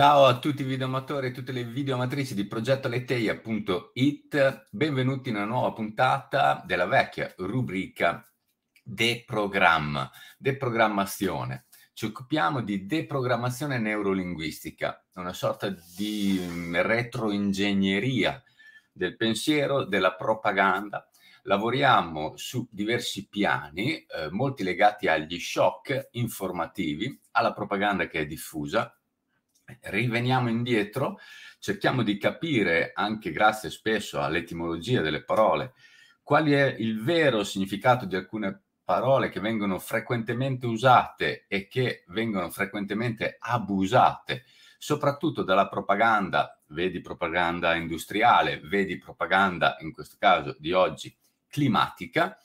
Ciao a tutti i videoamatori e tutte le videoamatrici di progettoleteia.it, benvenuti in una nuova puntata della vecchia rubrica Deprogramma, deprogrammazione. Ci occupiamo di deprogrammazione neurolinguistica, una sorta di retroingegneria del pensiero, della propaganda. Lavoriamo su diversi piani, eh, molti legati agli shock informativi, alla propaganda che è diffusa Riveniamo indietro, cerchiamo di capire, anche grazie spesso all'etimologia delle parole, qual è il vero significato di alcune parole che vengono frequentemente usate e che vengono frequentemente abusate, soprattutto dalla propaganda, vedi propaganda industriale, vedi propaganda in questo caso di oggi climatica,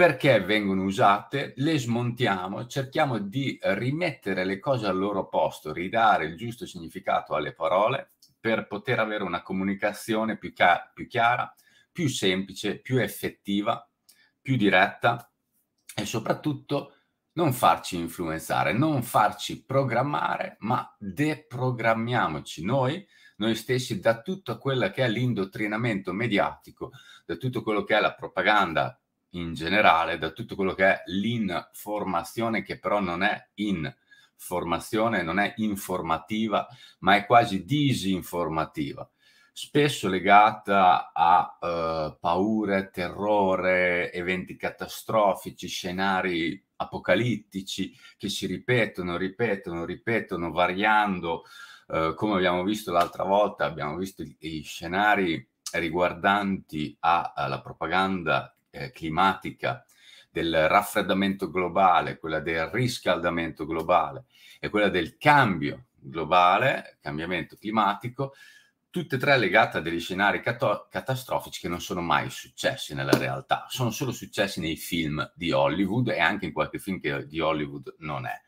perché vengono usate, le smontiamo, cerchiamo di rimettere le cose al loro posto, ridare il giusto significato alle parole per poter avere una comunicazione più, ca- più chiara, più semplice, più effettiva, più diretta e soprattutto non farci influenzare, non farci programmare, ma deprogrammiamoci noi, noi stessi, da tutto quello che è l'indottrinamento mediatico, da tutto quello che è la propaganda in generale da tutto quello che è l'informazione, che però non è informazione, non è informativa, ma è quasi disinformativa, spesso legata a eh, paure, terrore, eventi catastrofici, scenari apocalittici che si ripetono, ripetono, ripetono, variando. Eh, come abbiamo visto l'altra volta, abbiamo visto i, i scenari riguardanti alla propaganda eh, climatica, del raffreddamento globale, quella del riscaldamento globale e quella del cambio globale, cambiamento climatico, tutte e tre legate a degli scenari cato- catastrofici che non sono mai successi nella realtà, sono solo successi nei film di Hollywood e anche in qualche film che di Hollywood non è.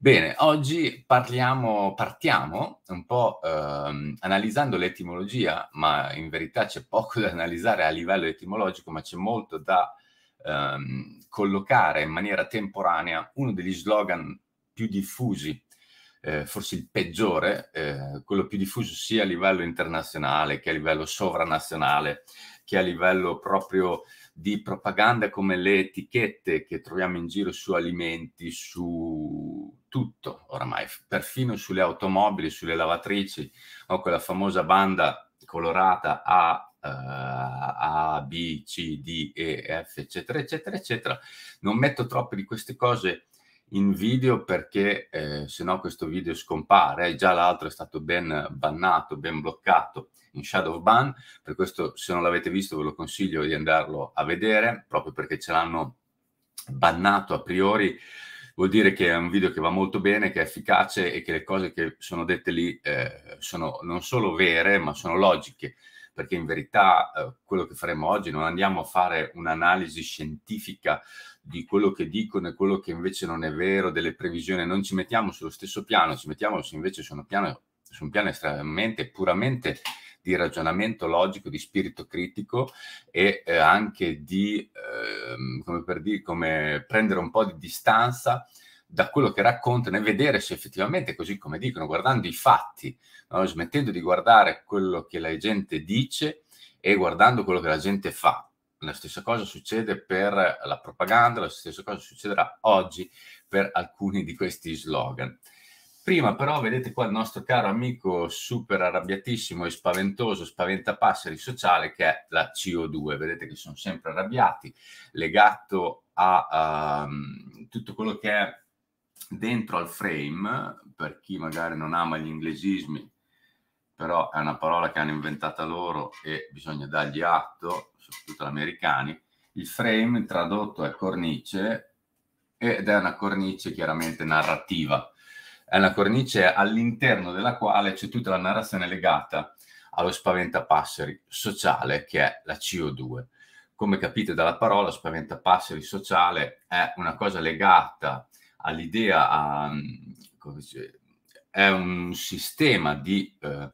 Bene, oggi parliamo, partiamo un po' ehm, analizzando l'etimologia, ma in verità c'è poco da analizzare a livello etimologico, ma c'è molto da ehm, collocare in maniera temporanea uno degli slogan più diffusi, eh, forse il peggiore, eh, quello più diffuso sia a livello internazionale che a livello sovranazionale, che a livello proprio di propaganda come le etichette che troviamo in giro su alimenti, su tutto oramai, perfino sulle automobili, sulle lavatrici, no? quella famosa banda colorata A, uh, A, B, C, D, E, F, eccetera, eccetera, eccetera. Non metto troppe di queste cose in video perché eh, se no questo video scompare, eh, già l'altro è stato ben bannato, ben bloccato in shadow ban, per questo se non l'avete visto ve lo consiglio di andarlo a vedere, proprio perché ce l'hanno bannato a priori vuol dire che è un video che va molto bene, che è efficace e che le cose che sono dette lì eh, sono non solo vere, ma sono logiche, perché in verità eh, quello che faremo oggi non andiamo a fare un'analisi scientifica di quello che dicono e quello che invece non è vero, delle previsioni, non ci mettiamo sullo stesso piano, ci mettiamo invece su piano, su un piano estremamente, puramente di ragionamento logico, di spirito critico e eh, anche di, eh, come per dire, come prendere un po' di distanza da quello che raccontano e vedere se effettivamente, così come dicono, guardando i fatti, no? smettendo di guardare quello che la gente dice e guardando quello che la gente fa. La stessa cosa succede per la propaganda, la stessa cosa succederà oggi per alcuni di questi slogan. Prima però vedete qua il nostro caro amico super arrabbiatissimo e spaventoso spaventapasseri sociale che è la CO2. Vedete che sono sempre arrabbiati, legato a uh, tutto quello che è dentro al frame, per chi magari non ama gli inglesismi, però è una parola che hanno inventata loro e bisogna dargli atto, soprattutto gli americani. Il frame tradotto è cornice ed è una cornice chiaramente narrativa è una cornice all'interno della quale c'è tutta la narrazione legata allo spaventapasseri sociale che è la CO2. Come capite dalla parola, spaventapasseri sociale è una cosa legata all'idea, a, dice, è un sistema di eh,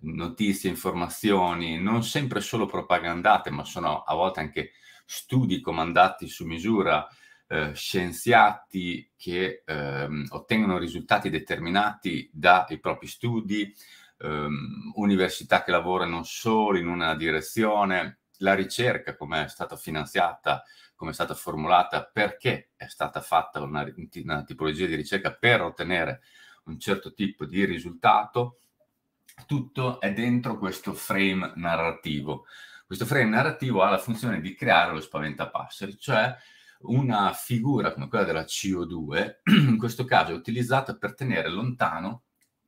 notizie, informazioni, non sempre solo propagandate, ma sono a volte anche studi comandati su misura eh, scienziati che ehm, ottengono risultati determinati dai propri studi, ehm, università che lavorano solo in una direzione, la ricerca come è stata finanziata, come è stata formulata, perché è stata fatta una, una tipologia di ricerca per ottenere un certo tipo di risultato, tutto è dentro questo frame narrativo. Questo frame narrativo ha la funzione di creare lo spaventapasseri, cioè una figura come quella della CO2, in questo caso è utilizzata per tenere lontano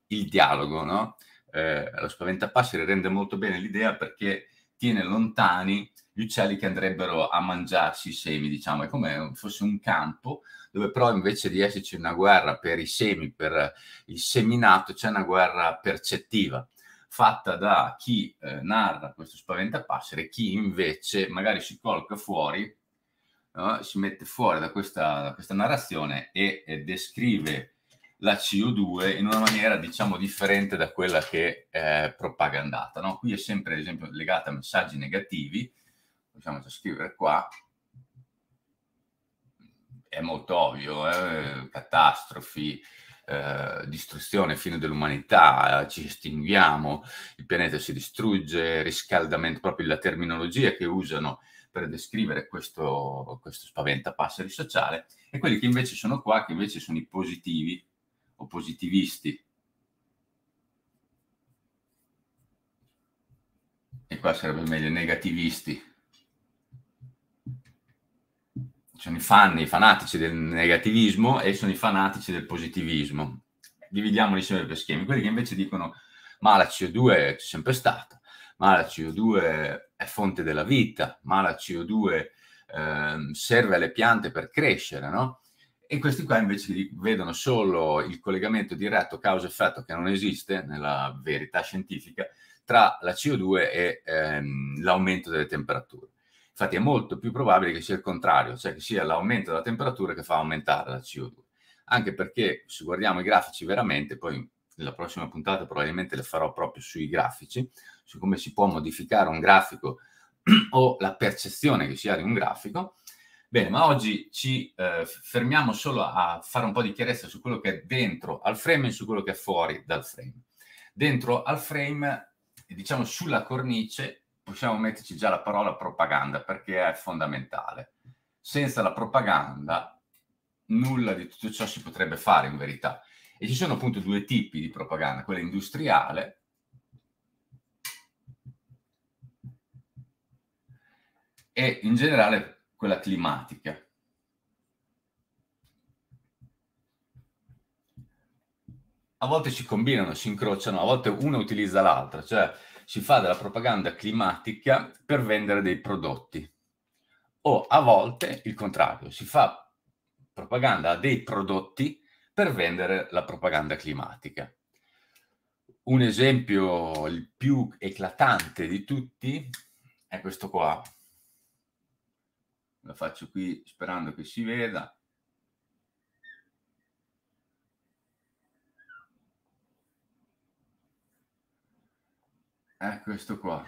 il dialogo, no? Eh, lo spaventapasseri rende molto bene l'idea perché tiene lontani gli uccelli che andrebbero a mangiarsi i semi, diciamo, è come fosse un campo dove però invece di esserci una guerra per i semi, per il seminato, c'è una guerra percettiva fatta da chi eh, narra questo spaventapasseri e chi invece magari si colloca fuori no? si mette fuori da questa, da questa narrazione e, e, descrive la CO2 in una maniera diciamo differente da quella che è propagandata. No? Qui è sempre ad esempio legata a messaggi negativi, possiamo scrivere qua, è molto ovvio, eh? catastrofi, eh, distruzione, fine dell'umanità, ci estinguiamo, il pianeta si distrugge, riscaldamento, proprio la terminologia che usano per descrivere questo, questo spaventapasseri sociale e quelli che invece sono qua, che invece sono i positivi o positivisti. E qua sarebbe meglio negativisti. Sono i fan, i fanatici del negativismo e sono i fanatici del positivismo. Dividiamoli sempre per schemi. Quelli che invece dicono ma la CO2 c'è sempre stata, ma la CO2 è fonte della vita, ma la CO2 eh, serve alle piante per crescere, no? E questi qua invece vedono solo il collegamento diretto causa-effetto che non esiste nella verità scientifica tra la CO2 e ehm, l'aumento delle temperature. Infatti è molto più probabile che sia il contrario, cioè che sia l'aumento della temperatura che fa aumentare la CO2. Anche perché se guardiamo i grafici veramente, poi nella prossima puntata probabilmente le farò proprio sui grafici, su come si può modificare un grafico o la percezione che si ha di un grafico. Bene, ma oggi ci eh, fermiamo solo a fare un po' di chiarezza su quello che è dentro al frame e su quello che è fuori dal frame. Dentro al frame, diciamo sulla cornice, possiamo metterci già la parola propaganda perché è fondamentale. Senza la propaganda nulla di tutto ciò si potrebbe fare in verità. E ci sono appunto due tipi di propaganda, quella industriale e in generale quella climatica. A volte si combinano, si incrociano, a volte una utilizza l'altra, cioè si fa della propaganda climatica per vendere dei prodotti o a volte il contrario, si fa propaganda a dei prodotti per vendere la propaganda climatica. Un esempio il più eclatante di tutti è questo qua, la faccio qui sperando che si veda. È questo qua.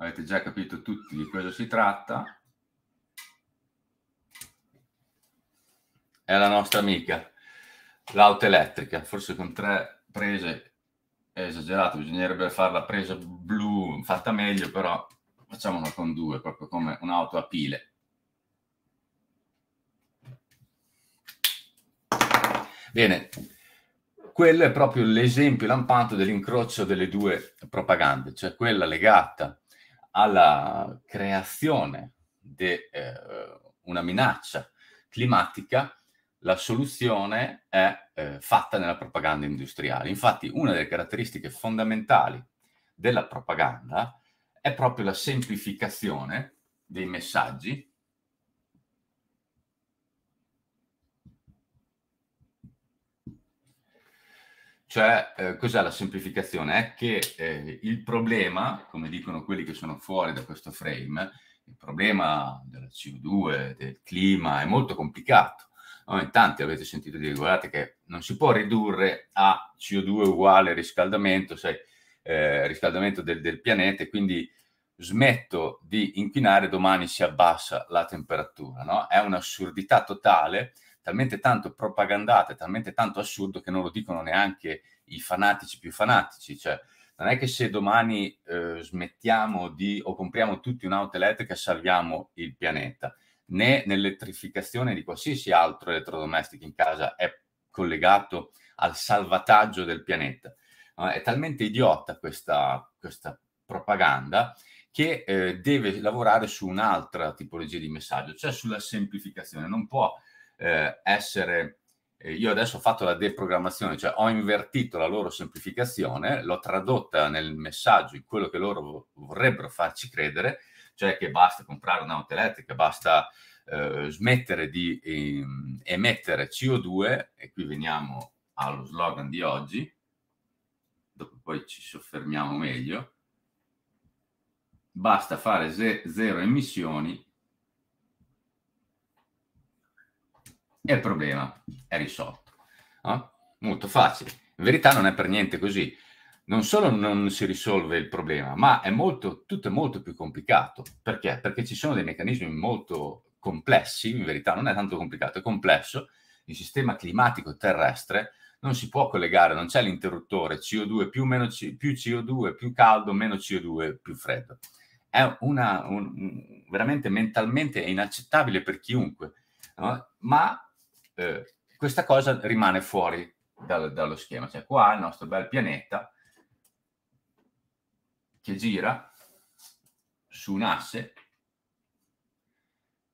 Avete già capito tutti di cosa si tratta. È la nostra amica, l'auto elettrica, forse con tre prese è esagerato, bisognerebbe fare la presa blu fatta meglio, però facciamolo con due, proprio come un'auto a pile. Bene, quello è proprio l'esempio lampante dell'incrocio delle due propagande, cioè quella legata alla creazione di eh, una minaccia climatica, la soluzione è eh, fatta nella propaganda industriale. Infatti una delle caratteristiche fondamentali della propaganda è proprio la semplificazione dei messaggi Cioè, eh, cos'è la semplificazione? È che eh, il problema, come dicono quelli che sono fuori da questo frame, il problema della CO2, del clima, è molto complicato. No, in tanti avete sentito dire, guardate che non si può ridurre a CO2 uguale riscaldamento, sai, eh, riscaldamento del, del pianeta e quindi smetto di inquinare, domani si abbassa la temperatura. No? È un'assurdità totale, talmente tanto propagandata, talmente tanto assurdo che non lo dicono neanche i fanatici più fanatici. Cioè, non è che se domani eh, smettiamo di o compriamo tutti un'auto elettrica salviamo il pianeta, né nell'elettrificazione di qualsiasi altro elettrodomestico in casa è collegato al salvataggio del pianeta. Ah, è talmente idiota questa, questa propaganda che eh, deve lavorare su un'altra tipologia di messaggio, cioè sulla semplificazione. Non può eh, essere... Eh, io adesso ho fatto la deprogrammazione, cioè ho invertito la loro semplificazione, l'ho tradotta nel messaggio in quello che loro vorrebbero farci credere, cioè che basta comprare un'auto elettrica, basta eh, smettere di ehm, emettere CO2, e qui veniamo allo slogan di oggi, dopo poi ci soffermiamo meglio, basta fare ze- zero emissioni e il problema è risolto. No? Molto facile. In verità non è per niente così. Non solo non si risolve il problema, ma è molto, tutto è molto più complicato. Perché? Perché ci sono dei meccanismi molto complessi, in verità non è tanto complicato, è complesso. Il sistema climatico terrestre non si può collegare, non c'è l'interruttore CO2 più, meno C, più CO2 più caldo, meno CO2 più freddo. È una, un, veramente mentalmente inaccettabile per chiunque, no? ma eh, questa cosa rimane fuori dal, dallo schema. Cioè qua il nostro bel pianeta che gira su un'asse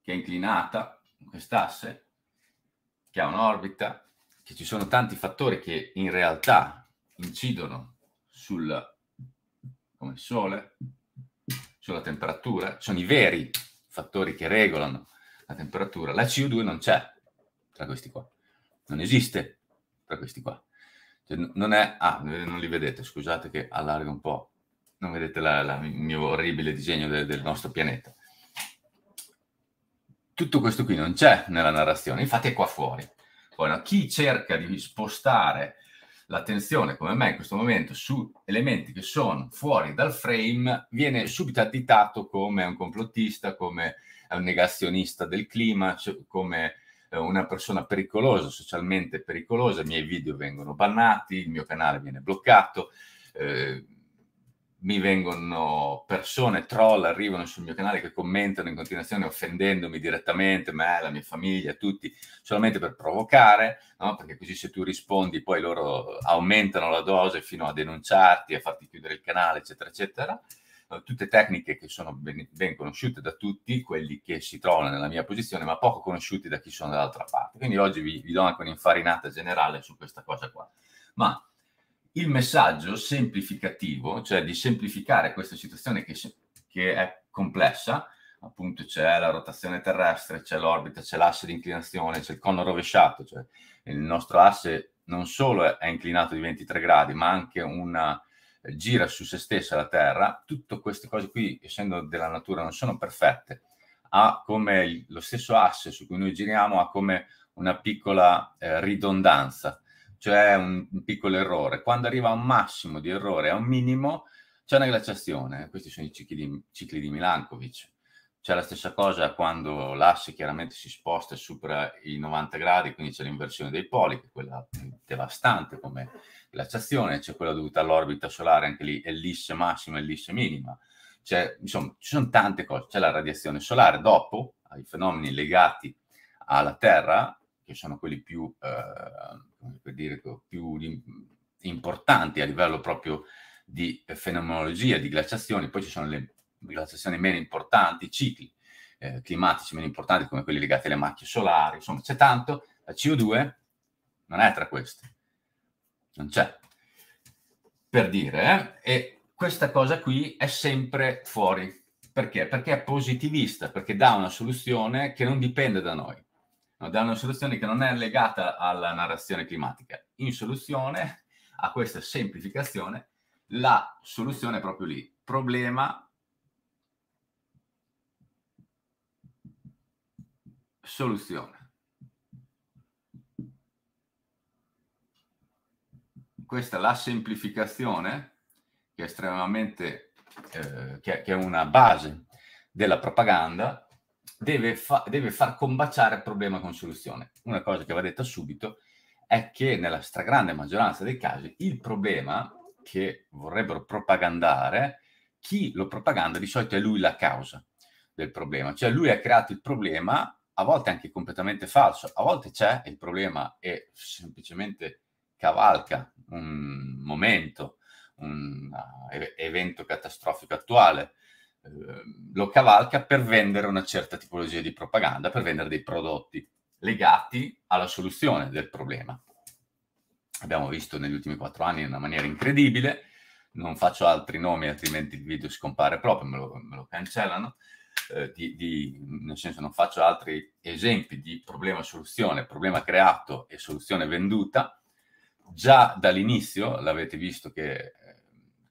che è inclinata, quest'asse, che ha un'orbita, che ci sono tanti fattori che in realtà incidono sul, come il sole, sulla temperatura, sono i veri fattori che regolano la temperatura. La CO2 non c'è tra questi qua, non esiste tra questi qua. Cioè, non è, ah, non li vedete, scusate che allargo un po', non vedete la, la, il mio orribile disegno de, del nostro pianeta. Tutto questo qui non c'è nella narrazione, infatti è qua fuori. No? Chi cerca di spostare l'attenzione, come me in questo momento, su elementi che sono fuori dal frame, viene subito additato come un complottista, come un negazionista del clima, come eh, una persona pericolosa, socialmente pericolosa, i miei video vengono bannati, il mio canale viene bloccato. Eh, mi vengono persone, troll, arrivano sul mio canale che commentano in continuazione offendendomi direttamente, me, la mia famiglia, tutti, solamente per provocare, no? perché così se tu rispondi poi loro aumentano la dose fino a denunciarti, a farti chiudere il canale, eccetera, eccetera. Eh, tutte tecniche che sono ben, ben conosciute da tutti, quelli che si trovano nella mia posizione, ma poco conosciuti da chi sono dall'altra parte. Quindi oggi vi, vi do anche un'infarinata generale su questa cosa qua. Ma il messaggio semplificativo, cioè di semplificare questa situazione che, che è complessa, appunto c'è la rotazione terrestre, c'è l'orbita, c'è l'asse di inclinazione, c'è il cono rovesciato, cioè il nostro asse non solo è inclinato di 23 gradi, ma anche una eh, gira su se stessa la Terra. Tutte queste cose qui, essendo della natura, non sono perfette. Ha come lo stesso asse su cui noi giriamo ha come una piccola eh, ridondanza, c'è cioè, un, un piccolo errore. Quando arriva a un massimo di errore, a un minimo, c'è una glaciazione. Questi sono i cicli di, cicli di Milankovic. C'è la stessa cosa quando l'asse chiaramente si sposta e supera i 90 gradi, quindi c'è l'inversione dei poli, che è quella devastante come glaciazione, c'è quella dovuta all'orbita solare, anche lì ellisse massima, ellisse minima. C'è, insomma, ci sono tante cose. C'è la radiazione solare dopo, ai fenomeni legati alla Terra, che sono quelli più, eh, dire, più importanti a livello proprio di fenomenologia, di glaciazioni, poi ci sono le glaciazioni meno importanti, cicli eh, climatici meno importanti come quelli legati alle macchie solari, insomma c'è tanto, la CO2 non è tra queste, non c'è. Per dire, eh? e questa cosa qui è sempre fuori. Perché? Perché è positivista, perché dà una soluzione che non dipende da noi da una soluzione che non è legata alla narrazione climatica. In soluzione a questa semplificazione, la soluzione è proprio lì. Problema, soluzione. Questa è la semplificazione, che è estremamente, eh, che, che è una base della propaganda, deve, fa- deve far combaciare problema con soluzione. Una cosa che va detta subito è che nella stragrande maggioranza dei casi il problema che vorrebbero propagandare, chi lo propaganda di solito è lui la causa del problema, cioè lui ha creato il problema, a volte anche completamente falso, a volte c'è il problema e semplicemente cavalca un momento, un eh, evento catastrofico attuale, Ehm, lo cavalca per vendere una certa tipologia di propaganda, per vendere dei prodotti legati alla soluzione del problema. Abbiamo visto negli ultimi quattro anni in una maniera incredibile, non faccio altri nomi altrimenti il video scompare proprio, me lo, me lo cancellano, eh, di, di, nel senso non faccio altri esempi di problema-soluzione, problema creato e soluzione venduta. Già dall'inizio l'avete visto che eh,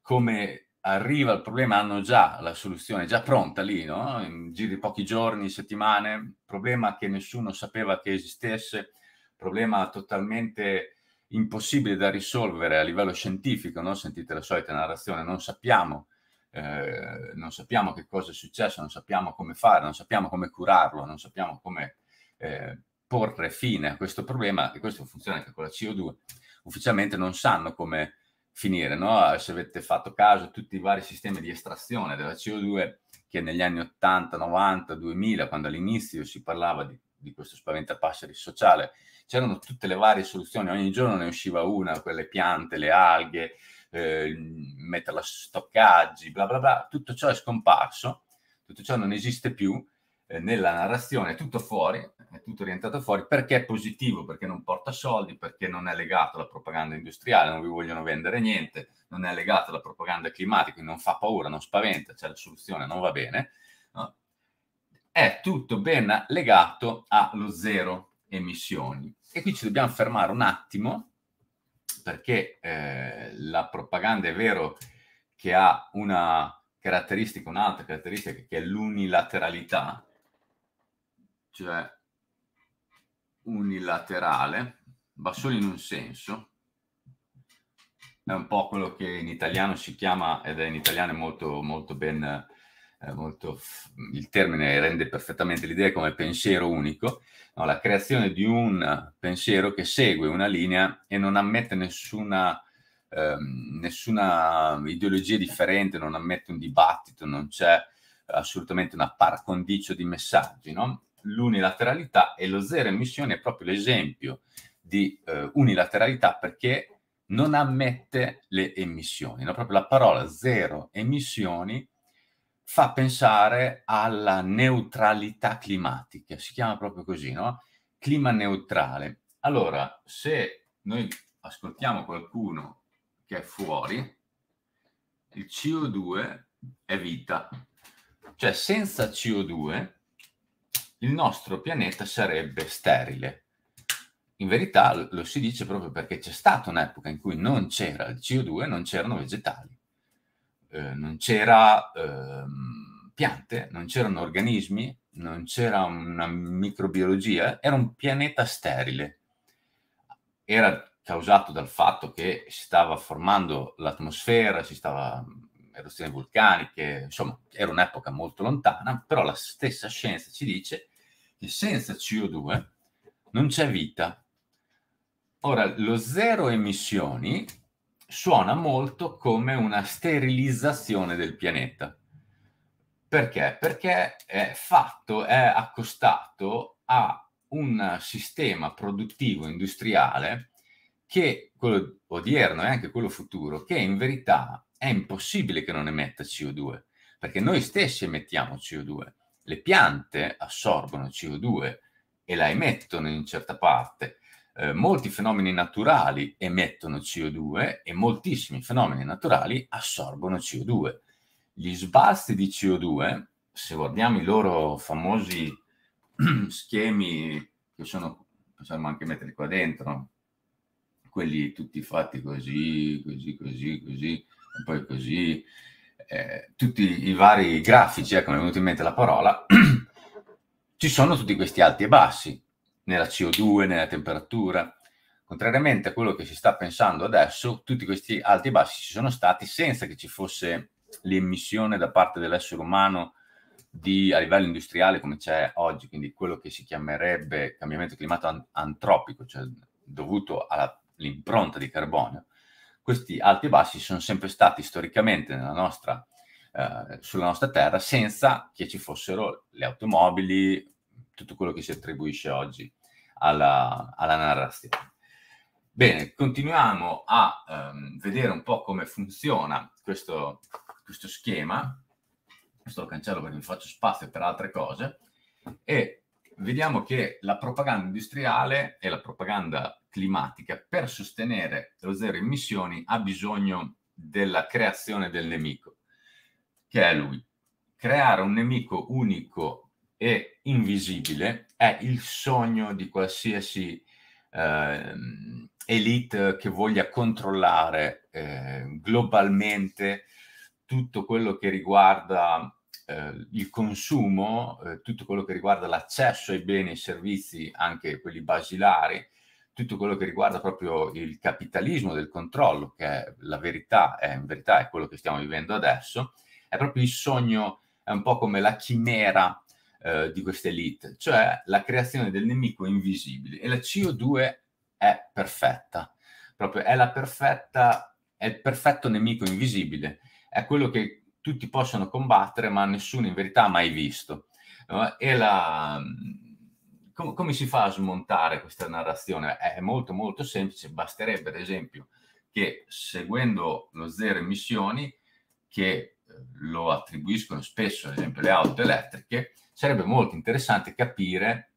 come arriva il problema, hanno già la soluzione, già pronta lì, no? In giro di pochi giorni, settimane, problema che nessuno sapeva che esistesse, problema totalmente impossibile da risolvere a livello scientifico, no? Sentite la solita narrazione, non sappiamo, eh, non sappiamo che cosa è successo, non sappiamo come fare, non sappiamo come curarlo, non sappiamo come eh, porre fine a questo problema, e questo funziona anche con la CO2, ufficialmente non sanno come finire, no? Ah, se avete fatto caso, tutti i vari sistemi di estrazione della CO2 che negli anni 80, 90, 2000, quando all'inizio si parlava di, di questo spaventapasseri sociale, c'erano tutte le varie soluzioni, ogni giorno ne usciva una, quelle piante, le alghe, eh, metterla su stoccaggi, bla bla bla, tutto ciò è scomparso, tutto ciò non esiste più eh, nella narrazione, è tutto fuori, è tutto orientato fuori, perché è positivo, perché non porta soldi, perché non è legato alla propaganda industriale, non vi vogliono vendere niente, non è legato alla propaganda climatica, non fa paura, non spaventa, c'è la soluzione, non va bene. No? È tutto ben legato allo zero emissioni. E qui ci dobbiamo fermare un attimo perché eh, la propaganda è vero che ha una caratteristica, un'altra caratteristica che è l'unilateralità, cioè unilaterale, va solo in un senso, è un po' quello che in italiano si chiama, ed è in italiano molto, molto ben, eh, molto, mm, il termine rende perfettamente l'idea come pensiero unico, no, la creazione di un pensiero che segue una linea e non ammette nessuna, eh, nessuna ideologia differente, non ammette un dibattito, non c'è assolutamente una par condicio di messaggi, no? l'unilateralità e lo zero emissioni è proprio l'esempio di eh, unilateralità perché non ammette le emissioni. No? Proprio la parola zero emissioni fa pensare alla neutralità climatica, si chiama proprio così, no? Clima neutrale. Allora, se noi ascoltiamo qualcuno che è fuori, il CO2 è vita. Cioè, senza CO2 il nostro pianeta sarebbe sterile. In verità lo si dice proprio perché c'è stata un'epoca in cui non c'era il CO2, non c'erano vegetali, eh, non c'era eh, piante, non c'erano organismi, non c'era una microbiologia, era un pianeta sterile. Era causato dal fatto che si stava formando l'atmosfera, si stava mm, eruzioni vulcaniche, insomma, era un'epoca molto lontana, però la stessa scienza ci dice che e senza CO2 non c'è vita. Ora, lo zero emissioni suona molto come una sterilizzazione del pianeta. Perché? Perché è fatto, è accostato a un sistema produttivo industriale che quello odierno e anche quello futuro, che in verità è impossibile che non emetta CO2, perché noi stessi emettiamo CO2 le piante assorbono CO2 e la emettono in certa parte. Eh, molti fenomeni naturali emettono CO2 e moltissimi fenomeni naturali assorbono CO2. Gli sbalzi di CO2, se guardiamo i loro famosi schemi, che sono, possiamo anche metterli qua dentro, quelli tutti fatti così, così, così, così, e poi così, eh, tutti i vari grafici, ecco, mi è venuta in mente la parola, ci sono tutti questi alti e bassi nella CO2, nella temperatura. Contrariamente a quello che si sta pensando adesso, tutti questi alti e bassi ci sono stati senza che ci fosse l'emissione da parte dell'essere umano di, a livello industriale come c'è oggi, quindi quello che si chiamerebbe cambiamento climatico antropico, cioè dovuto all'impronta di carbonio, questi alti e bassi sono sempre stati storicamente nostra, eh, sulla nostra terra senza che ci fossero le automobili, tutto quello che si attribuisce oggi alla, alla narrazione. Bene, continuiamo a ehm, vedere un po' come funziona questo, questo schema. Questo lo cancello perché vi faccio spazio per altre cose. E vediamo che la propaganda industriale e la propaganda climatica per sostenere lo zero emissioni ha bisogno della creazione del nemico, che è lui. Creare un nemico unico e invisibile è il sogno di qualsiasi eh, elite che voglia controllare eh, globalmente tutto quello che riguarda eh, il consumo, eh, tutto quello che riguarda l'accesso ai beni e ai servizi, anche quelli basilari, tutto quello che riguarda proprio il capitalismo del controllo, che è la verità, è in verità è quello che stiamo vivendo adesso, è proprio il sogno, è un po' come la chimera eh, di questa elite, cioè la creazione del nemico invisibile. E la CO2 è perfetta, proprio è, perfetta, è il perfetto nemico invisibile, è quello che tutti possono combattere, ma nessuno in verità ha mai visto. E la, com- come si fa a smontare questa narrazione? È molto molto semplice, basterebbe ad esempio che seguendo lo zero emissioni, che eh, lo attribuiscono spesso ad esempio le auto elettriche, sarebbe molto interessante capire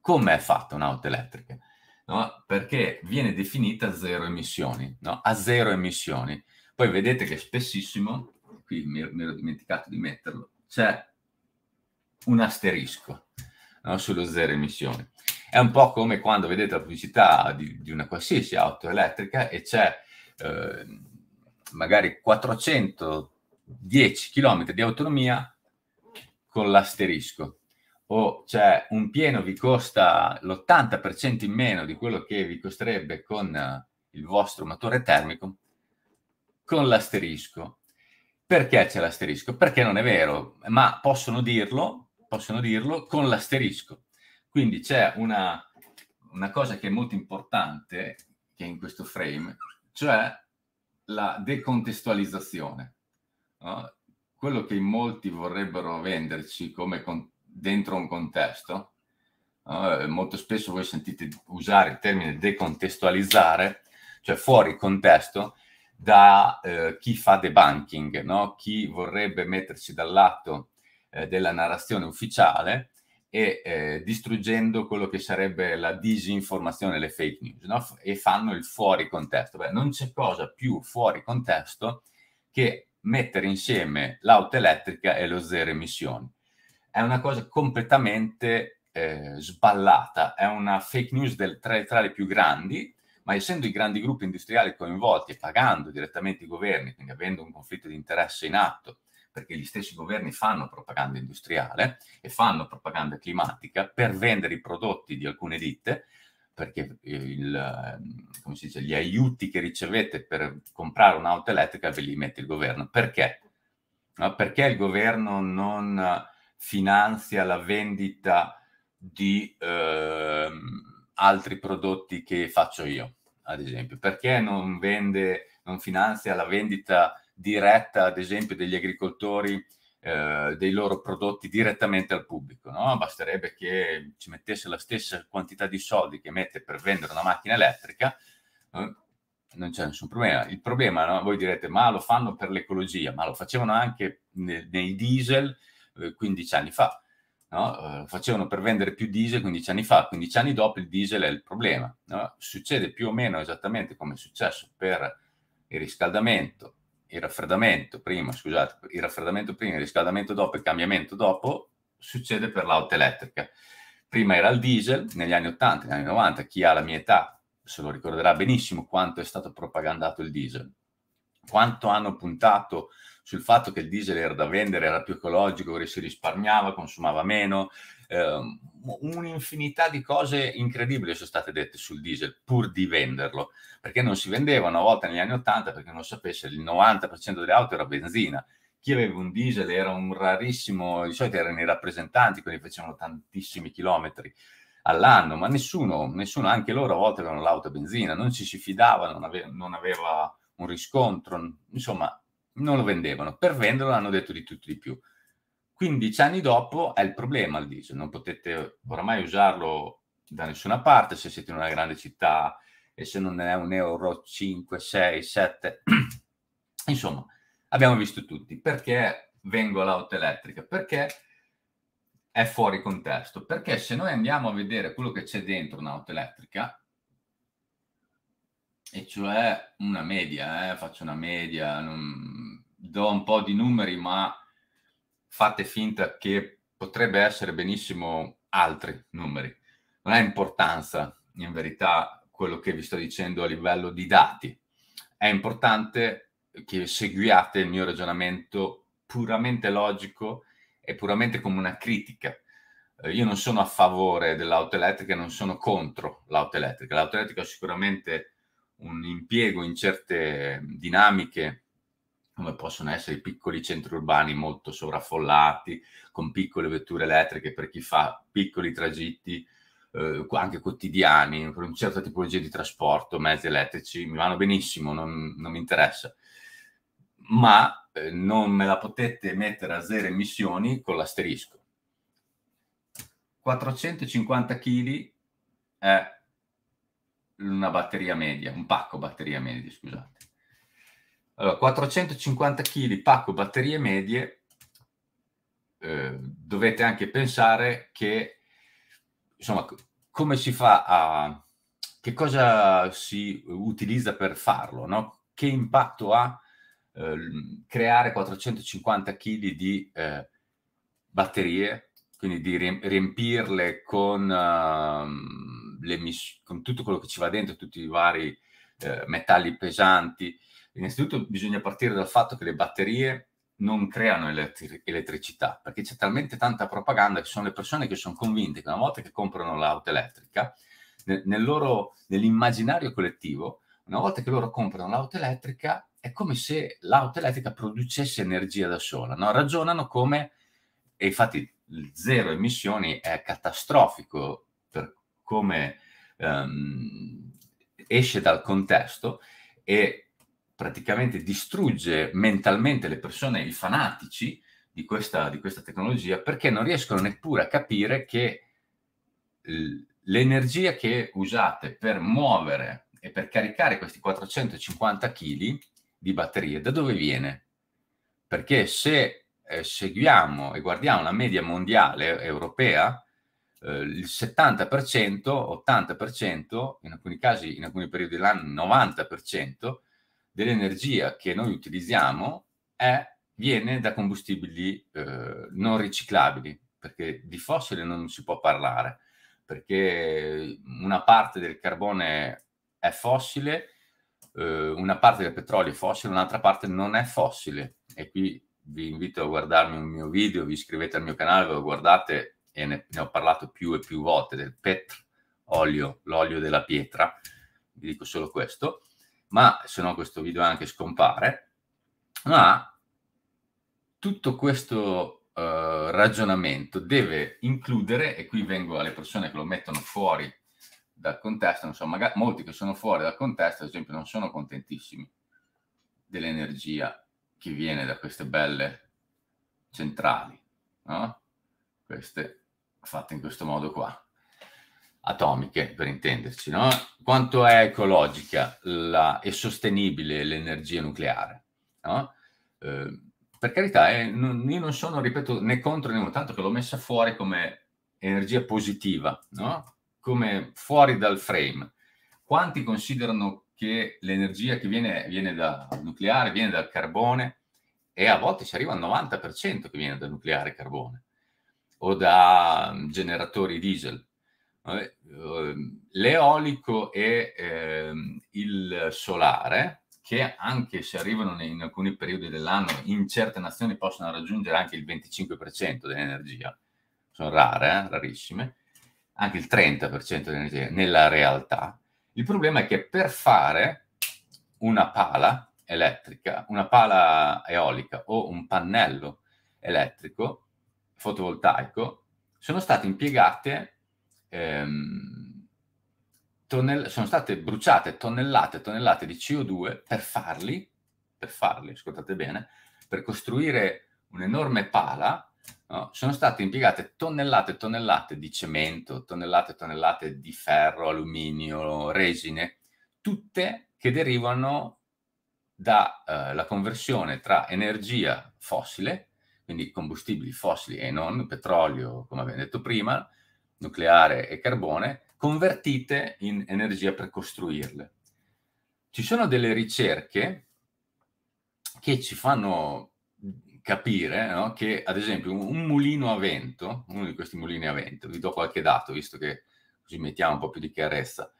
come è fatta un'auto elettrica, no? perché viene definita zero emissioni, no? a zero emissioni. Poi vedete che spessissimo, qui mi, ero dimenticato di metterlo, c'è un asterisco no? sullo zero emissioni. È un po' come quando vedete la pubblicità di, di una qualsiasi auto elettrica e c'è eh, magari 410 km di autonomia con l'asterisco o c'è un pieno vi costa l'80% in meno di quello che vi costerebbe con eh, il vostro motore termico con l'asterisco. Perché c'è l'asterisco? Perché non è vero, ma possono dirlo possono dirlo, con l'asterisco. Quindi c'è una, una cosa che è molto importante che è in questo frame, cioè la decontestualizzazione. No? Quello che molti vorrebbero venderci come con, dentro un contesto, no? Eh, molto spesso voi sentite usare il termine decontestualizzare, cioè fuori contesto, da eh, chi fa debunking, no? chi vorrebbe metterci dal lato eh, della narrazione ufficiale e eh, distruggendo quello che sarebbe la disinformazione, le fake news, no? e fanno il fuori contesto. Beh, non c'è cosa più fuori contesto che mettere insieme l'auto elettrica e lo zero emissioni. È una cosa completamente eh, sballata, è una fake news del, tra, tra le più grandi, ma essendo i grandi gruppi industriali coinvolti e pagando direttamente i governi, quindi avendo un conflitto di interesse in atto, perché gli stessi governi fanno propaganda industriale e fanno propaganda climatica per vendere i prodotti di alcune ditte, perché eh, il, ehm, dice, gli aiuti che ricevete per comprare un'auto elettrica ve li mette il governo. Perché? Perché il governo non finanzia la vendita di eh, altri prodotti che faccio io, ad esempio? Perché non, vende, non finanzia la vendita diretta, ad esempio, degli agricoltori eh, dei loro prodotti direttamente al pubblico. No? Basterebbe che ci mettesse la stessa quantità di soldi che mette per vendere una macchina elettrica, eh, non c'è nessun problema. Il problema, no? voi direte, ma lo fanno per l'ecologia, ma lo facevano anche ne- nei diesel eh, 15 anni fa. No? Eh, facevano per vendere più diesel 15 anni fa, 15 anni dopo il diesel è il problema. Succede più o meno esattamente come è successo per il riscaldamento il raffreddamento prima, scusate, il raffreddamento prima, il riscaldamento dopo e il cambiamento dopo succede per l'auto elettrica. Prima era il diesel, negli anni 80, negli anni 90, chi ha la mia età se lo ricorderà benissimo quanto è stato propagandato il diesel, quanto hanno puntato sul fatto che il diesel era da vendere, era più ecologico, si risparmiava, consumava meno. Eh, un'infinità di cose incredibili sono state dette sul diesel pur di venderlo, perché non si vendeva una volta negli anni 80 perché non sapesse il 90% delle auto era benzina. Chi aveva un diesel era un rarissimo, di solito erano i rappresentanti, quelli facevano tantissimi chilometri all'anno, ma nessuno, nessuno, anche loro a volte avevano l'auto a benzina, non ci si fidava, non aveva, non aveva un riscontro, insomma non lo vendevano. Per venderlo hanno detto di tutto di più. 15 anni dopo è il problema il diesel, non potete oramai usarlo da nessuna parte se siete in una grande città e se non è un euro 5, 6, 7. Insomma, abbiamo visto tutti. Perché vengo all'auto elettrica? Perché è fuori contesto. Perché se noi andiamo a vedere quello che c'è dentro un'auto elettrica, e cioè una media, eh? faccio una media, non... do un po' di numeri, ma fate finta che potrebbe essere benissimo altri numeri. Non è importanza, in verità, quello che vi sto dicendo a livello di dati. È importante che seguiate il mio ragionamento puramente logico e puramente come una critica. Eh, io non sono a favore dell'auto elettrica, non sono contro l'auto elettrica. L'auto elettrica sicuramente un impiego in certe dinamiche come possono essere i piccoli centri urbani molto sovraffollati, con piccole vetture elettriche per chi fa piccoli tragitti, eh, anche quotidiani, con un certo tipologia di trasporto, mezzi elettrici, mi vanno benissimo, non, non mi interessa. Ma eh, non me la potete mettere a zero emissioni con l'asterisco. 450 kg è una batteria media, un pacco batteria media, scusate. Allora, 450 kg pacco batterie medie, eh, dovete anche pensare che, insomma, come si fa a... che cosa si utilizza per farlo, no? Che impatto ha eh, creare 450 kg di eh, batterie, quindi di riempirle con... Ehm, miss- con tutto quello che ci va dentro, tutti i vari eh, metalli pesanti. Innanzitutto bisogna partire dal fatto che le batterie non creano elettri- elettricità, perché c'è talmente tanta propaganda che sono le persone che sono convinte che una volta che comprano l'auto elettrica, nel, nel loro, nell'immaginario collettivo, una volta che loro comprano l'auto elettrica, è come se l'auto elettrica producesse energia da sola, no? ragionano come, e infatti zero emissioni è catastrofico come um, esce dal contesto e praticamente distrugge mentalmente le persone, i fanatici di questa, di questa tecnologia, perché non riescono neppure a capire che l'energia che usate per muovere e per caricare questi 450 kg di batterie, da dove viene? Perché se eh, seguiamo e guardiamo la media mondiale europea, eh, il 70%, 80%, in alcuni casi, in alcuni periodi dell'anno, il 90% dell'energia che noi utilizziamo è, viene da combustibili eh, non riciclabili, perché di fossile non si può parlare, perché una parte del carbone è fossile, eh, una parte del petrolio è fossile, un'altra parte non è fossile. E qui vi invito a guardarmi un mio video, vi iscrivete al mio canale, lo guardate e ne, ne, ho parlato più e più volte, del PET, olio, l'olio della pietra, vi dico solo questo, ma se no questo video anche scompare, ma tutto questo eh, ragionamento deve includere, e qui vengo alle persone che lo mettono fuori dal contesto, non so, magari molti che sono fuori dal contesto, ad esempio, non sono contentissimi dell'energia che viene da queste belle centrali, no? queste fatte in questo modo qua, atomiche per intenderci, no? Quanto è ecologica la, e sostenibile l'energia nucleare, no? Eh, per carità, eh, non, io non sono, ripeto, né contro né tanto che l'ho messa fuori come energia positiva, no? Come fuori dal frame. Quanti considerano che l'energia che viene, viene dal nucleare, viene dal carbone e a volte si arriva al 90% che viene dal nucleare e carbone o da mm, generatori diesel. Ehm, l'eolico e eh, il solare, che anche se arrivano in alcuni periodi dell'anno, in certe nazioni possono raggiungere anche il 25% dell'energia, sono rare, eh? rarissime, anche il 30% dell'energia nella realtà. Il problema è che per fare una pala elettrica, una pala eolica o un pannello elettrico, fotovoltaico sono state impiegate, ehm, tonnell- sono state bruciate tonnellate e tonnellate di CO2 per farli, per farli, ascoltate bene, per costruire un'enorme pala, no? sono state impiegate tonnellate e tonnellate di cemento, tonnellate e tonnellate di ferro, alluminio, resine, tutte che derivano dalla eh, conversione tra energia fossile quindi combustibili fossili e non, petrolio, come abbiamo detto prima, nucleare e carbone, convertite in energia per costruirle. Ci sono delle ricerche che ci fanno capire no, che, ad esempio, un, mulino a vento, uno di questi mulini a vento, vi do qualche dato, visto che così mettiamo un po' più di chiarezza,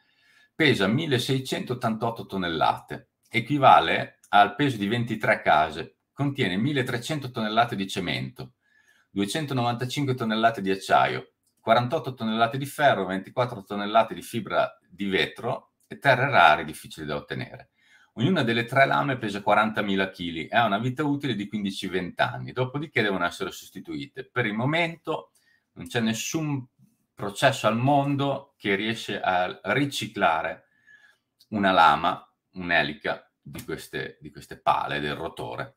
pesa 1688 tonnellate, equivale al peso di 23 case, contiene 1300 tonnellate di cemento, 295 tonnellate di acciaio, 48 tonnellate di ferro, 24 tonnellate di fibra di vetro e terre rare difficili da ottenere. Ognuna delle tre lame pesa 40.000 kg e ha una vita utile di 15-20 anni, dopodiché devono essere sostituite. Per il momento non c'è nessun processo al mondo che riesce a riciclare una lama, un'elica di queste, di queste pale del rotore.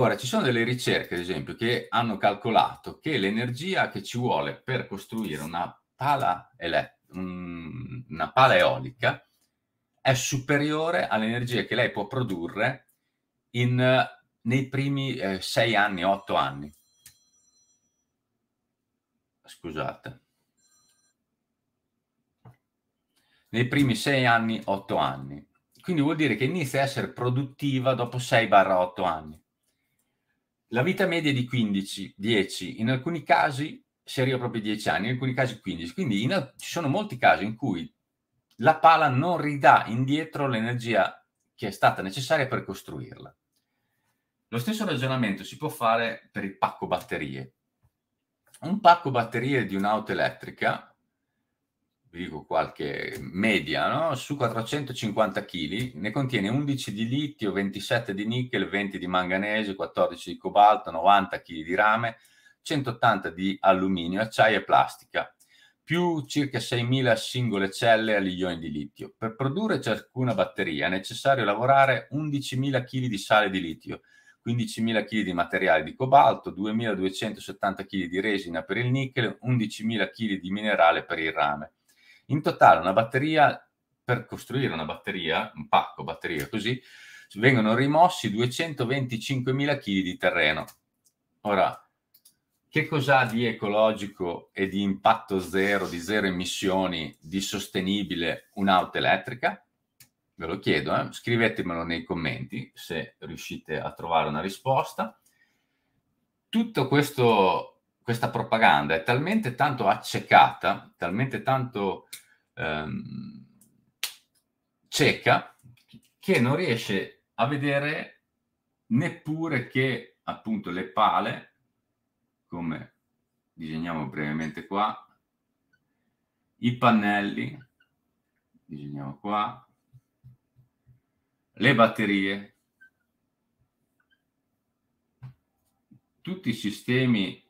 Ora, ci sono delle ricerche, ad esempio, che hanno calcolato che l'energia che ci vuole per costruire una pala, ele- una pala eolica è superiore all'energia che lei può produrre in, nei primi eh, sei anni, otto anni. Scusate. Nei primi sei anni, otto anni. Quindi vuol dire che inizia a essere produttiva dopo 6-8 anni. La vita media è di 15, 10, in alcuni casi si arriva proprio a 10 anni, in alcuni casi 15. Quindi in, ci sono molti casi in cui la pala non ridà indietro l'energia che è stata necessaria per costruirla. Lo stesso ragionamento si può fare per il pacco batterie. Un pacco batterie di un'auto elettrica vi dico qualche media, no? su 450 kg ne contiene 11 di litio, 27 di nickel, 20 di manganese, 14 di cobalto, 90 kg di rame, 180 di alluminio, acciaio e plastica, più circa 6.000 singole celle a ioni di litio. Per produrre ciascuna batteria è necessario lavorare 11.000 kg di sale di litio, 15.000 kg di materiale di cobalto, 2.270 kg di resina per il nickel, 11.000 kg di minerale per il rame. In totale una batteria, per costruire una batteria, un pacco batteria così, vengono rimossi 225.000 kg di terreno. Ora, che cos'ha di ecologico e di impatto zero, di zero emissioni, di sostenibile un'auto elettrica? Ve lo chiedo, eh? scrivetemelo nei commenti se riuscite a trovare una risposta. Tutto questo questa propaganda è talmente tanto accecata, talmente tanto ehm, cieca, che non riesce a vedere neppure che appunto le pale, come disegniamo brevemente qua, i pannelli, disegniamo qua, le batterie, tutti i sistemi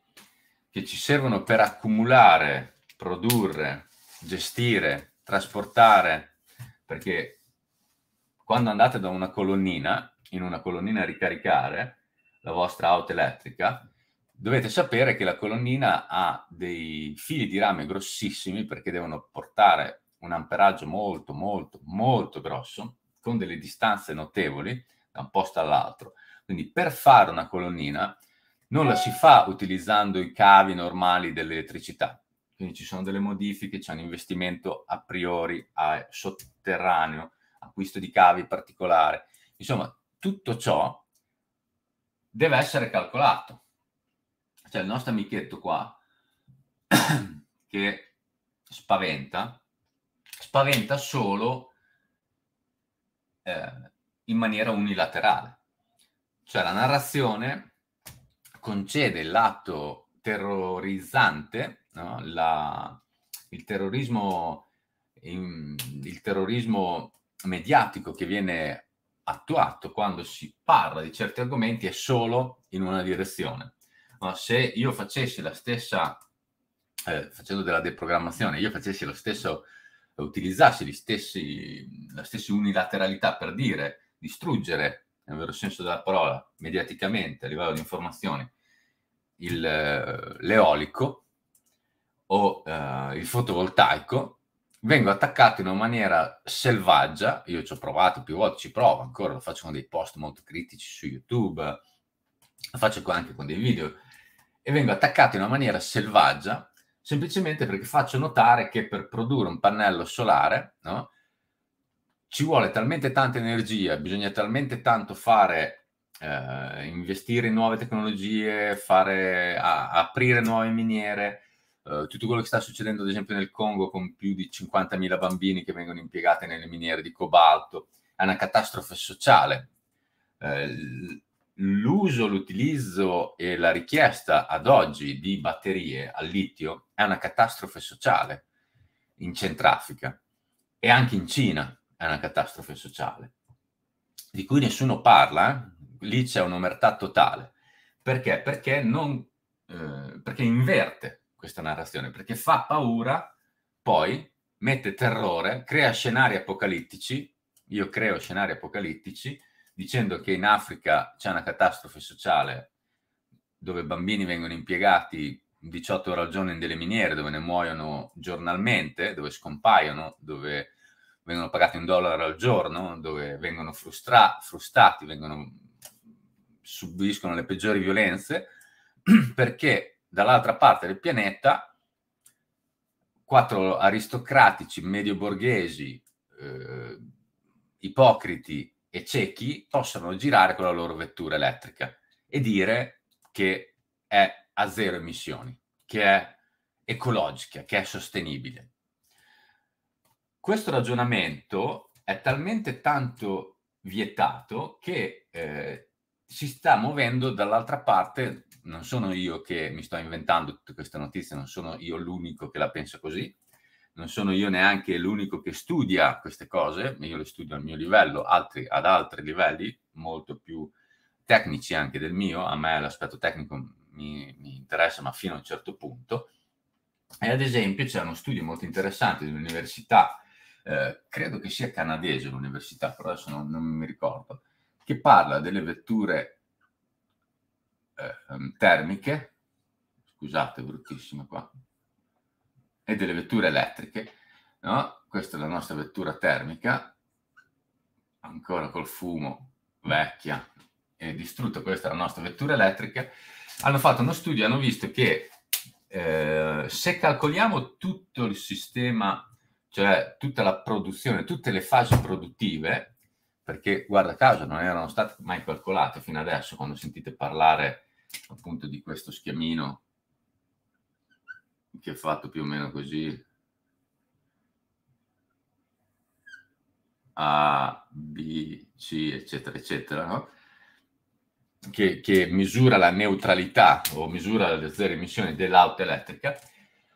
che ci servono per accumulare, produrre, gestire, trasportare, perché quando andate da una colonnina, in una colonnina a ricaricare la vostra auto elettrica, dovete sapere che la colonnina ha dei fili di rame grossissimi perché devono portare un amperaggio molto, molto, molto grosso, con delle distanze notevoli da un posto all'altro. Quindi per fare una colonnina non la si fa utilizzando i cavi normali dell'elettricità. Quindi ci sono delle modifiche, c'è un investimento a priori a sotterraneo, acquisto di cavi particolare. Insomma, tutto ciò deve essere calcolato. Cioè il nostro amichetto qua che spaventa, spaventa solo eh, in maniera unilaterale. Cioè la narrazione concede l'atto terrorizzante, no? La, il, terrorismo, il terrorismo mediatico che viene attuato quando si parla di certi argomenti è solo in una direzione. No, se io facessi la stessa, eh, facendo della deprogrammazione, io facessi lo stesso, utilizzassi stessi, la stessa unilateralità per dire distruggere, nel vero senso della parola, mediaticamente, a livello di informazioni, il, eh, l'eolico o eh, il fotovoltaico vengo attaccato in una maniera selvaggia, io ci ho provato più volte, ci provo ancora, lo faccio con dei post molto critici su YouTube, lo faccio anche con dei video, e vengo attaccato in una maniera selvaggia semplicemente perché faccio notare che per produrre un pannello solare no, ci vuole talmente tanta energia, bisogna talmente tanto fare eh, investire in nuove tecnologie, fare, a, aprire nuove miniere, eh, tutto quello che sta succedendo ad esempio nel Congo con più di 50.000 bambini che vengono impiegati nelle miniere di cobalto, è una catastrofe sociale. Eh, l'uso, l'utilizzo e la richiesta ad oggi di batterie al litio è una catastrofe sociale in Centrafrica e anche in Cina è una catastrofe sociale di cui nessuno parla, eh lì c'è un'omertà totale. Perché? Perché, non, eh, perché inverte questa narrazione, perché fa paura, poi mette terrore, crea scenari apocalittici, io creo scenari apocalittici, dicendo che in Africa c'è una catastrofe sociale dove bambini vengono impiegati 18 ore al giorno in delle miniere, dove ne muoiono giornalmente, dove scompaiono, dove vengono pagati un dollaro al giorno, dove vengono frustra- frustati, vengono subiscono le peggiori violenze, perché dall'altra parte del pianeta quattro aristocratici medio-borghesi, eh, ipocriti e ciechi possono girare con la loro vettura elettrica e dire che è a zero emissioni, che è ecologica, che è sostenibile. Questo ragionamento è talmente tanto vietato che eh, si sta muovendo dall'altra parte, non sono io che mi sto inventando tutte queste notizie, non sono io l'unico che la pensa così, non sono io neanche l'unico che studia queste cose, io le studio al mio livello, altri ad altri livelli, molto più tecnici anche del mio, a me l'aspetto tecnico mi, mi interessa ma fino a un certo punto. E ad esempio c'è uno studio molto interessante di un'università, eh, credo che sia canadese l'università, però adesso non, non mi ricordo, che parla delle vetture eh, termiche, scusate, bruttissimo qua, e delle vetture elettriche. No? Questa è la nostra vettura termica, ancora col fumo, vecchia e distrutta, questa è la nostra vettura elettrica. Hanno fatto uno studio, hanno visto che eh, se calcoliamo tutto il sistema, cioè tutta la produzione, tutte le fasi produttive, perché guarda caso non erano state mai calcolate fino adesso quando sentite parlare appunto di questo schiamino che è fatto più o meno così A, B, C, eccetera, eccetera, no? che, che, misura la neutralità o misura le zero emissioni dell'auto elettrica,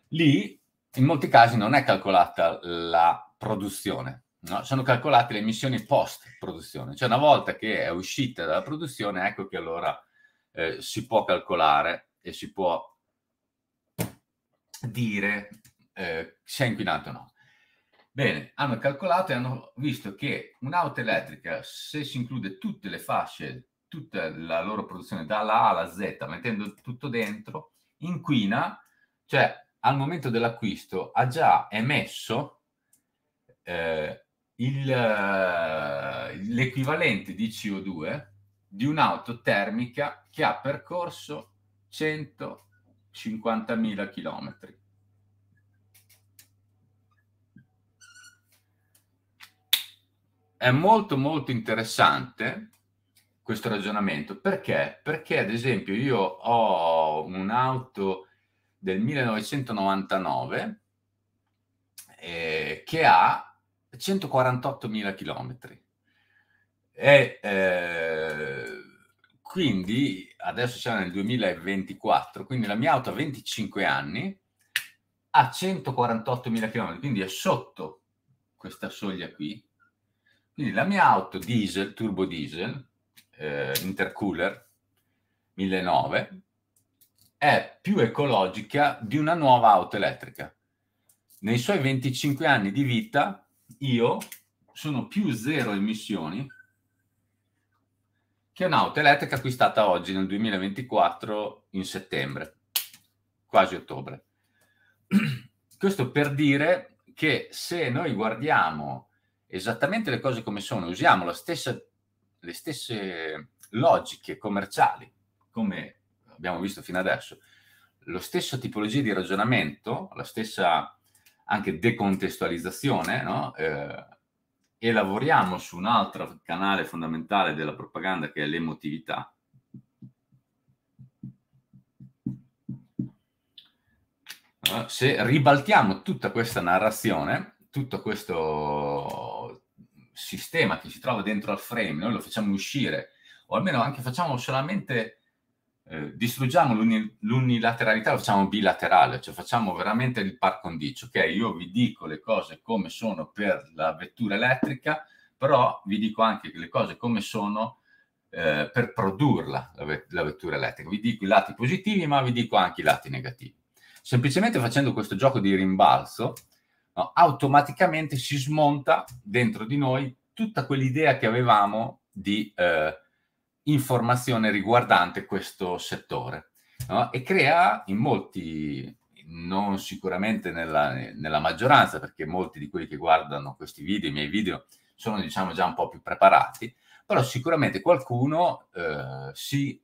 lì in molti casi non è calcolata la produzione, no? sono calcolate le emissioni post produzione, cioè una volta che è uscita dalla produzione, ecco che allora eh, si può calcolare e si può dire eh, se è inquinato o no. Bene, hanno calcolato e hanno visto che un'auto elettrica, se si include tutte le fasce, tutta la loro produzione dalla A alla Z, mettendo tutto dentro, inquina, cioè al momento dell'acquisto ha già emesso eh, il, eh, l'equivalente di CO2 di un'auto termica che ha percorso 150.000 km. È molto molto interessante questo ragionamento perché? Perché ad esempio io ho un'auto del 1999 eh, che ha 148.000 km. E eh, quindi adesso siamo nel 2024, quindi la mia auto ha 25 anni, ha 148.000 km, quindi è sotto questa soglia qui. Quindi la mia auto diesel, turbo diesel, eh, intercooler 1009, è più ecologica di una nuova auto elettrica. Nei suoi 25 anni di vita io sono più zero emissioni che un'auto elettrica acquistata oggi nel 2024 in settembre, quasi ottobre. Questo per dire che se noi guardiamo esattamente le cose come sono, usiamo la stessa, le stesse logiche commerciali, come abbiamo visto fino adesso, lo stesso tipologia di ragionamento, la stessa anche decontestualizzazione, no? eh, e lavoriamo su un altro canale fondamentale della propaganda che è l'emotività. Eh, se ribaltiamo tutta questa narrazione, tutto questo sistema che si trova dentro al frame, noi lo facciamo uscire, o almeno anche facciamo solamente eh, distruggiamo l'uni- l'unilateralità, lo facciamo bilaterale, cioè facciamo veramente il par condicio, ok? Io vi dico le cose come sono per la vettura elettrica, però vi dico anche le cose come sono eh, per produrla, la, vet- la vettura elettrica. Vi dico i lati positivi, ma vi dico anche i lati negativi. Semplicemente facendo questo gioco di rimbalzo, no, automaticamente si smonta dentro di noi tutta quell'idea che avevamo di... Eh, informazione riguardante questo settore no? e crea in molti, non sicuramente nella, nella, maggioranza, perché molti di quelli che guardano questi video, i miei video, sono diciamo già un po' più preparati, però sicuramente qualcuno eh, si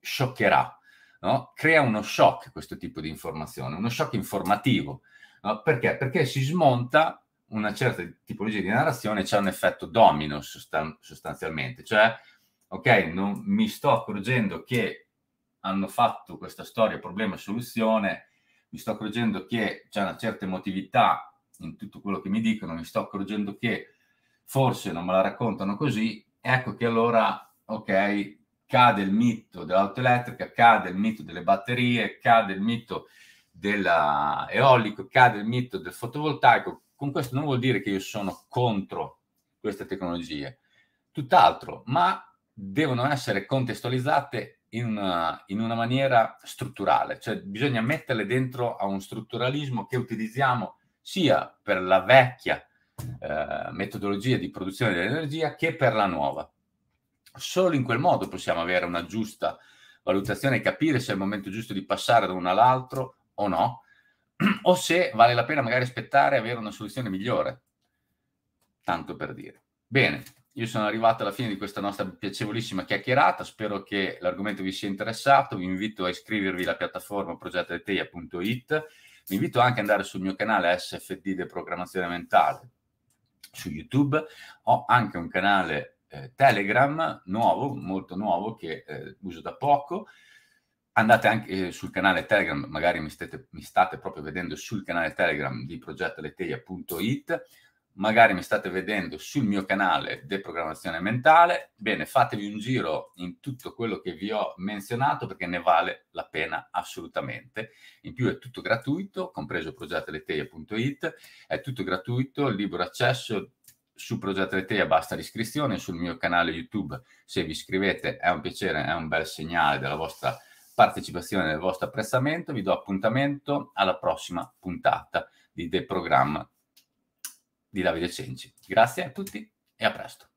scioccherà, no? crea uno shock questo tipo di informazione, uno shock informativo. No? Perché? Perché si smonta una certa tipologia di narrazione, c'è un effetto domino sostan- sostanzialmente, cioè ok, non mi sto accorgendo che hanno fatto questa storia problema e soluzione, mi sto accorgendo che c'è una certa emotività in tutto quello che mi dicono, mi sto accorgendo che forse non me la raccontano così, ecco che allora, ok, cade il mito dell'auto elettrica, cade il mito delle batterie, cade il mito dell'eolico, cade il mito del fotovoltaico. Con questo non vuol dire che io sono contro queste tecnologie, tutt'altro, ma devono essere contestualizzate in una, in una, maniera strutturale, cioè bisogna metterle dentro a un strutturalismo che utilizziamo sia per la vecchia eh, metodologia di produzione dell'energia che per la nuova. Solo in quel modo possiamo avere una giusta valutazione e capire se è il momento giusto di passare da uno all'altro o no, o se vale la pena magari aspettare e avere una soluzione migliore. Tanto per dire. Bene, io sono arrivato alla fine di questa nostra piacevolissima chiacchierata, spero che l'argomento vi sia interessato, vi invito a iscrivervi alla piattaforma progettodeteia.it, vi invito anche ad andare sul mio canale SFD di Programmazione Mentale su YouTube, ho anche un canale eh, Telegram nuovo, molto nuovo, che eh, uso da poco, andate anche eh, sul canale Telegram, magari mi, stete, mi, state proprio vedendo sul canale Telegram di progettoleteia.it, magari mi state vedendo sul mio canale Deprogrammazione Mentale, bene, fatevi un giro in tutto quello che vi ho menzionato perché ne vale la pena assolutamente. In più è tutto gratuito, compreso progettaleteia.it, è tutto gratuito, libero accesso su Progetto Letea basta l'iscrizione, sul mio canale YouTube se vi iscrivete è un piacere, è un bel segnale della vostra partecipazione, del vostro apprezzamento, vi do appuntamento alla prossima puntata di Deprogramma Programma di Davide Cenci. Grazie a tutti e a presto.